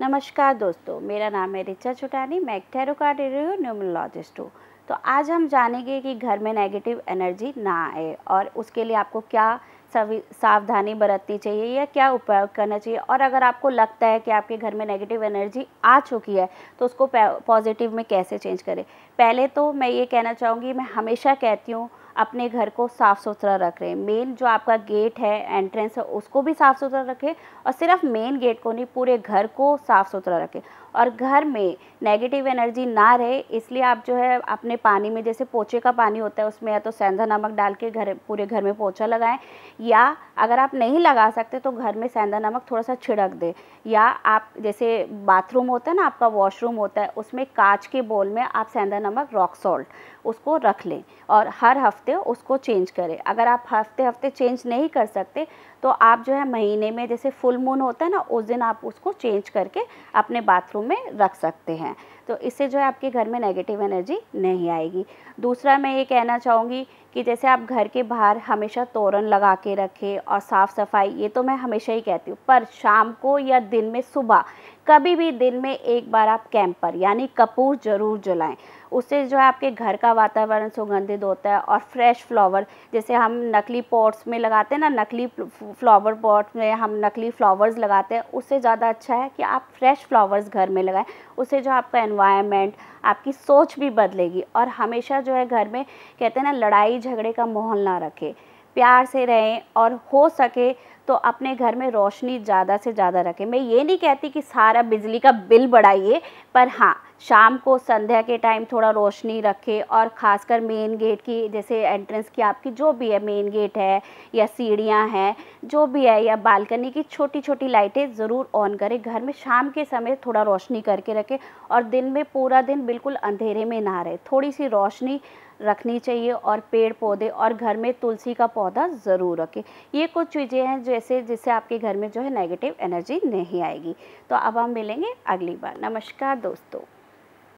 नमस्कार दोस्तों मेरा नाम है रिचा चुटानी मैं एक टैरो कार्ड हूँ न्यूमोलॉजिस्ट हूँ तो आज हम जानेंगे कि घर में नेगेटिव एनर्जी ना आए और उसके लिए आपको क्या सावधानी बरतनी चाहिए या क्या उपाय करना चाहिए और अगर आपको लगता है कि आपके घर में नेगेटिव एनर्जी आ चुकी है तो उसको पॉजिटिव में कैसे चेंज करें पहले तो मैं ये कहना चाहूँगी मैं हमेशा कहती हूँ अपने घर को साफ़ सुथरा रख रहे हैं मेन जो आपका गेट है एंट्रेंस है उसको भी साफ़ सुथरा रखें और सिर्फ मेन गेट को नहीं पूरे घर को साफ़ सुथरा रखें और घर में नेगेटिव एनर्जी ना रहे इसलिए आप जो है अपने पानी में जैसे पोचे का पानी होता है उसमें या तो सेंधा नमक डाल के घर पूरे घर में पोछा लगाएं या अगर आप नहीं लगा सकते तो घर में सेंधा नमक थोड़ा सा छिड़क दें या आप जैसे बाथरूम होता है ना आपका वॉशरूम होता है उसमें कांच के बोल में आप सेंधा नमक रॉक सॉल्ट उसको रख लें और हर हफ्ते हफ्ते उसको चेंज करें अगर आप हफ्ते हफ्ते चेंज नहीं कर सकते तो आप जो है महीने में जैसे फुल मून होता है ना उस दिन आप उसको चेंज करके अपने बाथरूम में रख सकते हैं तो इससे जो है आपके घर में नेगेटिव एनर्जी नहीं आएगी दूसरा मैं ये कहना चाहूँगी कि जैसे आप घर के बाहर हमेशा तोरण लगा के रखें और साफ़ सफाई ये तो मैं हमेशा ही कहती हूँ पर शाम को या दिन में सुबह कभी भी दिन में एक बार आप कैंपर यानी कपूर ज़रूर जलाएं उससे जो है आपके घर का वातावरण सुगंधित होता है और फ्रेश फ्लावर जैसे हम नकली पॉट्स में लगाते हैं ना नकली फ्लावर पॉट में हम नकली फ्लावर्स लगाते हैं उससे ज़्यादा अच्छा है कि आप फ्रेश फ्लावर्स घर में लगाएं उससे जो आपका इन्वायरमेंट आपकी सोच भी बदलेगी और हमेशा जो है घर में कहते हैं ना लड़ाई झगड़े का माहौल ना रखें प्यार से रहें और हो सके तो अपने घर में रोशनी ज़्यादा से ज़्यादा रखें मैं ये नहीं कहती कि सारा बिजली का बिल बढ़ाइए पर हाँ शाम को संध्या के टाइम थोड़ा रोशनी रखें और ख़ासकर मेन गेट की जैसे एंट्रेंस की आपकी जो भी है मेन गेट है या सीढ़ियाँ हैं जो भी है या बालकनी की छोटी छोटी लाइटें ज़रूर ऑन करें घर में शाम के समय थोड़ा रोशनी करके रखें और दिन में पूरा दिन बिल्कुल अंधेरे में ना रहे थोड़ी सी रोशनी रखनी चाहिए और पेड़ पौधे और घर में तुलसी का पौधा ज़रूर रखें ये कुछ चीज़ें हैं जैसे जिससे आपके घर में जो है नेगेटिव एनर्जी नहीं आएगी तो अब हम मिलेंगे अगली बार नमस्कार दोस्तों